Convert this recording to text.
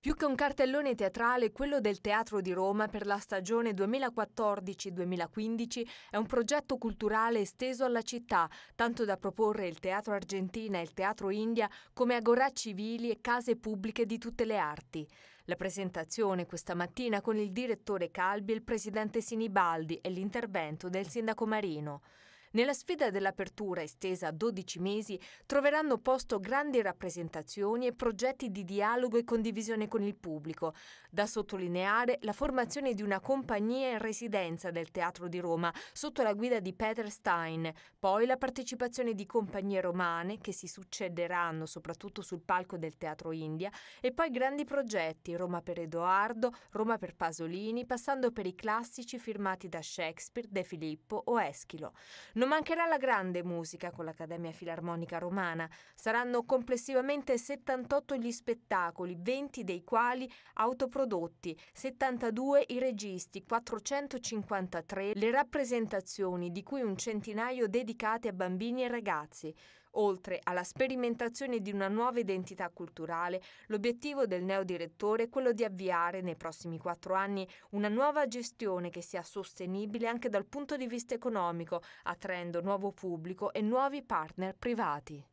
Più che un cartellone teatrale, quello del Teatro di Roma per la stagione 2014-2015 è un progetto culturale esteso alla città, tanto da proporre il Teatro Argentina e il Teatro India come agorà civili e case pubbliche di tutte le arti. La presentazione questa mattina con il direttore Calbi e il presidente Sinibaldi e l'intervento del sindaco Marino. Nella sfida dell'apertura estesa a 12 mesi troveranno posto grandi rappresentazioni e progetti di dialogo e condivisione con il pubblico. Da sottolineare la formazione di una compagnia in residenza del Teatro di Roma sotto la guida di Peter Stein, poi la partecipazione di compagnie romane che si succederanno soprattutto sul palco del Teatro India e poi grandi progetti Roma per Edoardo, Roma per Pasolini, passando per i classici firmati da Shakespeare, De Filippo o Eschilo. Non mancherà la grande musica con l'Accademia Filarmonica Romana. Saranno complessivamente 78 gli spettacoli, 20 dei quali autoprodotti, 72 i registi, 453 le rappresentazioni, di cui un centinaio dedicate a bambini e ragazzi. Oltre alla sperimentazione di una nuova identità culturale, l'obiettivo del neodirettore è quello di avviare nei prossimi quattro anni una nuova gestione che sia sostenibile anche dal punto di vista economico, attraendo nuovo pubblico e nuovi partner privati.